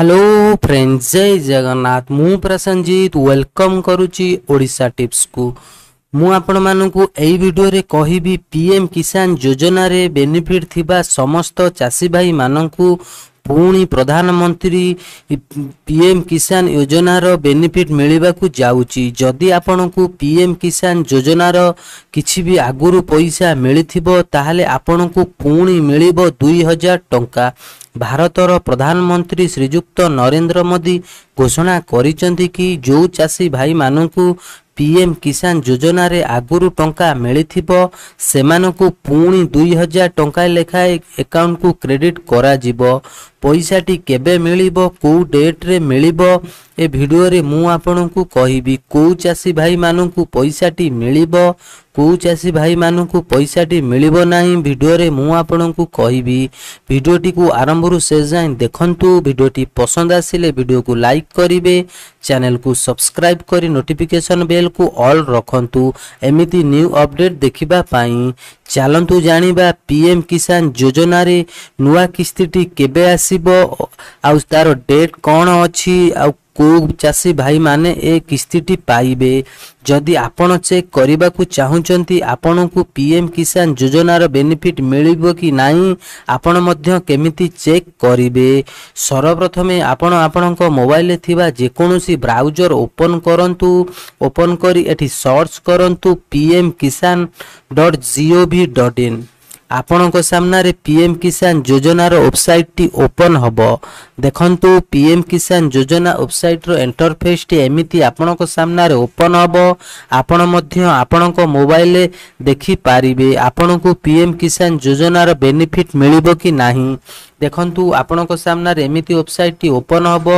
hello ফ্রেଣ୍ଡ জয় জগন্নাথ ମୁଁ ପ୍ରସଞ୍ଜିତ welcome କରୁଛି ଓଡ଼ିଶା ଟିପ୍ସକୁ ମୁଁ ଆପଣମାନଙ୍କୁ ଏହି ଭିଡ଼ିଓରେ କହିବି ପି ଏମ୍ କିଷାନ ଯୋଜନାରେ ବେନିଫିଟ୍ ଥିବା ସମସ୍ତ ଚାଷୀ ଭାଇମାନଙ୍କୁ ପୁଣି ପ୍ରଧାନମନ୍ତ୍ରୀ ପି ଏମ୍ କିଷାନ ଯୋଜନାର ବେନିଫିଟ୍ ମିଳିବାକୁ ଯାଉଛି ଯଦି ଆପଣଙ୍କୁ ପି ଏମ୍ କିଷାନ ଯୋଜନାର କିଛି ବି ଆଗରୁ ପଇସା ମିଳିଥିବ ତାହେଲେ ଆପଣଙ୍କୁ ପୁଣି ମିଳିବ ଦୁଇ ହଜାର ଟଙ୍କା ଭାରତର ପ୍ରଧାନମନ୍ତ୍ରୀ ଶ୍ରୀଯୁକ୍ତ ନରେନ୍ଦ୍ର ମୋଦି ଘୋଷଣା କରିଛନ୍ତି କି ଯେଉଁ ଚାଷୀ ଭାଇମାନଙ୍କୁ ପି ଏମ୍ କିଷାନ ଯୋଜନାରେ ଆଗରୁ ଟଙ୍କା ମିଳିଥିବ ସେମାନଙ୍କୁ ପୁଣି ଦୁଇ ହଜାର ଟଙ୍କା ଲେଖାଏଁ ଏକାଉଣ୍ଟକୁ କ୍ରେଡ଼ିଟ୍ କରାଯିବ ପଇସାଟି କେବେ ମିଳିବ କେଉଁ ଡେଟ୍ରେ ମିଳିବ ଏ ଭିଡ଼ିଓରେ ମୁଁ ଆପଣଙ୍କୁ କହିବି କେଉଁ ଚାଷୀ ଭାଇମାନଙ୍କୁ ପଇସାଟି ମିଳିବ କେଉଁ ଚାଷୀ ଭାଇମାନଙ୍କୁ ପଇସାଟି ମିଳିବ ନାହିଁ ଭିଡ଼ିଓରେ ମୁଁ ଆପଣଙ୍କୁ କହିବି ଭିଡ଼ିଓଟିକୁ ଆରମ୍ଭରୁ ଶେଷ ଯାଏଁ ଦେଖନ୍ତୁ ଭିଡ଼ିଓଟି ପସନ୍ଦ ଆସିଲେ ଭିଡ଼ିଓକୁ ଲାଇକ୍ କରିବେ ଚ୍ୟାନେଲକୁ ସବସ୍କ୍ରାଇବ୍ କରି ନୋଟିଫିକେସନ୍ ବେଲ୍କୁ ଅଲ୍ ରଖନ୍ତୁ ଏମିତି ନ୍ୟୁ ଅପଡେଟ୍ ଦେଖିବା ପାଇଁ ଚାଲନ୍ତୁ ଜାଣିବା ପିଏମ୍ କିଷାନ ଯୋଜନାରେ ନୂଆ କିସ୍ତିଟି କେବେ ଆସିବ ଆଉ ତାର ଡେଟ୍ କ'ଣ ଅଛି ଆଉ କେଉଁ ଚାଷୀ ଭାଇମାନେ ଏ କିସ୍ତିଟି ପାଇବେ ଯଦି ଆପଣ ଚେକ୍ କରିବାକୁ ଚାହୁଁଛନ୍ତି ଆପଣଙ୍କୁ ପି ଏମ୍ କିଷାନ ଯୋଜନାର ବେନିଫିଟ୍ ମିଳିବ କି ନାହିଁ ଆପଣ ମଧ୍ୟ କେମିତି ଚେକ୍ କରିବେ ସର୍ବପ୍ରଥମେ ଆପଣ ଆପଣଙ୍କ ମୋବାଇଲରେ ଥିବା ଯେକୌଣସି ବ୍ରାଉଜର ଓପନ୍ କରନ୍ତୁ ଓପନ୍ କରି ଏଠି ସର୍ଚ୍ଚ କରନ୍ତୁ P M Kisan dot GOV dot in ଆପଣଙ୍କ ସାମ୍ନାରେ ପିଏମ୍ କିଷାନ ଯୋଜନାର ୱେବସାଇଟଟି ଓପନ୍ ହେବ ଦେଖନ୍ତୁ ପିଏମ୍ କିଷାନ ଯୋଜନା ୱେବସାଇଟର ଏଣ୍ଟରଫେସ୍ଟି ଏମିତି ଆପଣଙ୍କ ସାମ୍ନାରେ ଓପନ୍ ହେବ ଆପଣ ମଧ୍ୟ ଆପଣଙ୍କ ମୋବାଇଲରେ ଦେଖିପାରିବେ ଆପଣଙ୍କୁ ପିଏମ୍ କିଷାନ ଯୋଜନାର ବେନିଫିଟ୍ ମିଳିବ କି ନାହିଁ ଦେଖନ୍ତୁ ଆପଣଙ୍କ ସାମ୍ନାରେ ଏମିତି ୱେବସାଇଟ୍ଟି ଓପନ୍ ହେବ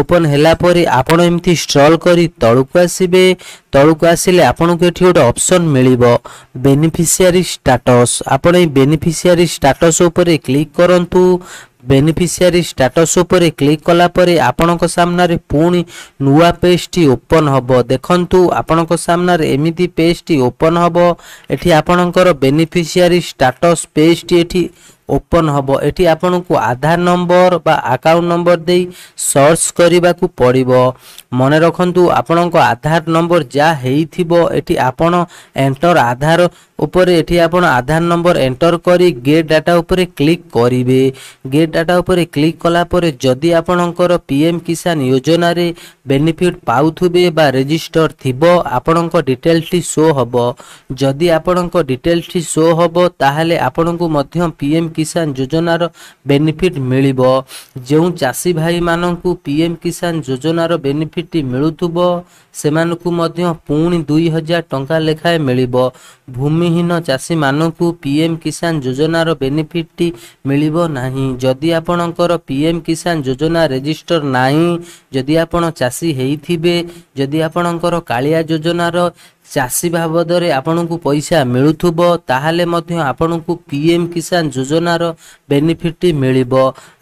ଓପନ୍ ହେଲା ପରେ ଆପଣ ଏମିତି ଷ୍ଟ୍ରଲ୍ କରି ତଳକୁ ଆସିବେ ତଳକୁ ଆସିଲେ ଆପଣଙ୍କୁ ଏଠି ଗୋଟେ ଅପସନ୍ ମିଳିବ ବେନିଫିସିଆରି ଷ୍ଟାଟସ୍ ଆପଣ ଏଇ ବେନିଫିସିଆରି ଷ୍ଟାଟସ୍ ଉପରେ କ୍ଲିକ୍ କରନ୍ତୁ ବେନିଫିସିଆରି ଷ୍ଟାଟସ୍ ଉପରେ କ୍ଲିକ୍ କଲା ପରେ ଆପଣଙ୍କ ସାମ୍ନାରେ ପୁଣି ନୂଆ ପେଜ୍ଟି ଓପନ୍ ହେବ ଦେଖନ୍ତୁ ଆପଣଙ୍କ ସାମ୍ନାରେ ଏମିତି ପେଜ୍ଟି ଓପନ୍ ହେବ ଏଠି ଆପଣଙ୍କର ବେନିଫିସିଆରି ଷ୍ଟାଟସ୍ ପେଜ୍ଟି ଏଠି ଓପନ୍ ହେବ ଏଠି ଆପଣଙ୍କୁ ଆଧାର ନମ୍ବର ବା ଆକାଉଣ୍ଟ ନମ୍ବର ଦେଇ ସର୍ଚ୍ଚ କରିବାକୁ ପଡ଼ିବ ମନେ ରଖନ୍ତୁ ଆପଣଙ୍କ ଆଧାର ନମ୍ବର ଯାହା ହେଇଥିବ ଏଠି ଆପଣ ଏଣ୍ଟର ଆଧାର ଉପରେ ଏଠି ଆପଣ ଆଧାର ନମ୍ବର ଏଣ୍ଟର କରି ଗେଟ୍ ଡାଟା ଉପରେ କ୍ଲିକ୍ କରିବେ ଗେଟ୍ ଡାଟା ଉପରେ କ୍ଲିକ୍ କଲା ପରେ ଯଦି ଆପଣଙ୍କର ପି ଏମ୍ କିଷାନ ଯୋଜନାରେ ବେନିଫିଟ୍ ପାଉଥିବେ ବା ରେଜିଷ୍ଟର ଥିବ ଆପଣଙ୍କ ଡିଟେଲ୍ସଟି ଶୋ ହେବ ଯଦି ଆପଣଙ୍କ ଡିଟେଲ୍ସଟି ଶୋ ହେବ ତାହେଲେ ଆପଣଙ୍କୁ ମଧ୍ୟ ପି ଏମ୍ किसान योजनार बेनिफिट मिल जो चाषी भाई मान पीएम किसान योजनार बेनिफिट मिलूब से मध्य पुणी दुई हजार टाँचा लेखाएं मिल भूमिहीन चाषी मान पीएम किसान योजनार बेनिफिट मिलना जदि आपणकर पीएम किसान योजना रेजिस्टर नाई जदि आपण चाषी होदि आपणकर काोजनार ଚାଷୀ ବାବଦରେ ଆପଣଙ୍କୁ ପଇସା ମିଳୁଥିବ ତାହେଲେ ମଧ୍ୟ ଆପଣଙ୍କୁ ପି ଏମ୍ କିଷାନ ଯୋଜନାର ବେନିଫିଟ୍ ମିଳିବ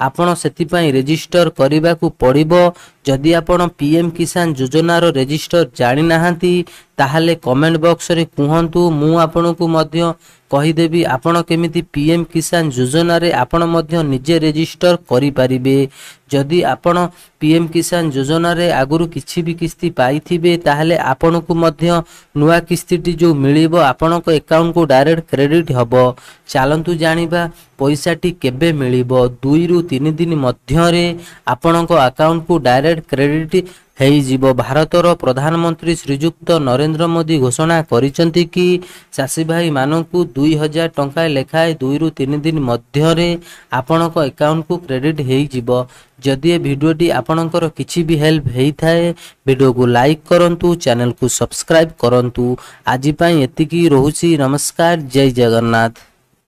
ଆପଣ ସେଥିପାଇଁ ରେଜିଷ୍ଟର କରିବାକୁ ପଡ଼ିବ ଯଦି ଆପଣ ପି ଏମ୍ କିଷାନ ଯୋଜନାର ରେଜିଷ୍ଟର ଜାଣିନାହାନ୍ତି ତାହେଲେ କମେଣ୍ଟ ବକ୍ସରେ କୁହନ୍ତୁ ମୁଁ ଆପଣଙ୍କୁ ମଧ୍ୟ କହିଦେବି ଆପଣ କେମିତି ପିଏମ୍ କିଷାନ ଯୋଜନାରେ ଆପଣ ମଧ୍ୟ ନିଜେ ରେଜିଷ୍ଟର କରିପାରିବେ ଯଦି ଆପଣ ପିଏମ୍ କିଷାନ ଯୋଜନାରେ ଆଗରୁ କିଛି ବି କିସ୍ତି ପାଇଥିବେ ତାହେଲେ ଆପଣଙ୍କୁ ମଧ୍ୟ ନୂଆ କିସ୍ତିଟି ଯେଉଁ ମିଳିବ ଆପଣଙ୍କ ଆକାଉଣ୍ଟକୁ ଡାଇରେକ୍ଟ କ୍ରେଡ଼ିଟ୍ ହେବ ଚାଲନ୍ତୁ ଜାଣିବା ପଇସାଟି କେବେ ମିଳିବ ଦୁଇରୁ ତିନି ଦିନ ମଧ୍ୟରେ ଆପଣଙ୍କ ଆକାଉଣ୍ଟକୁ ଡାଇରେକ୍ଟ କ୍ରେଡିଟ୍ ହେଇଯିବ ଭାରତର ପ୍ରଧାନମନ୍ତ୍ରୀ ଶ୍ରୀଯୁକ୍ତ ନରେନ୍ଦ୍ର ମୋଦି ଘୋଷଣା କରିଛନ୍ତି କି ଚାଷୀ ଭାଇମାନଙ୍କୁ ଦୁଇ ହଜାର ଟଙ୍କା ଲେଖାଏଁ ଦୁଇରୁ ତିନି ଦିନ ମଧ୍ୟରେ ଆପଣଙ୍କ ଆକାଉଣ୍ଟକୁ କ୍ରେଡିଟ୍ ହେଇଯିବ ଯଦି ଏ ଭିଡ଼ିଓଟି ଆପଣଙ୍କର କିଛି ବି ହେଲ୍ପ ହେଇଥାଏ ଭିଡ଼ିଓକୁ ଲାଇକ୍ କରନ୍ତୁ ଚ୍ୟାନେଲକୁ ସବସ୍କ୍ରାଇବ୍ କରନ୍ତୁ ଆଜି ପାଇଁ ଏତିକି ରହୁଛି ନମସ୍କାର ଜୟ ଜଗନ୍ନାଥ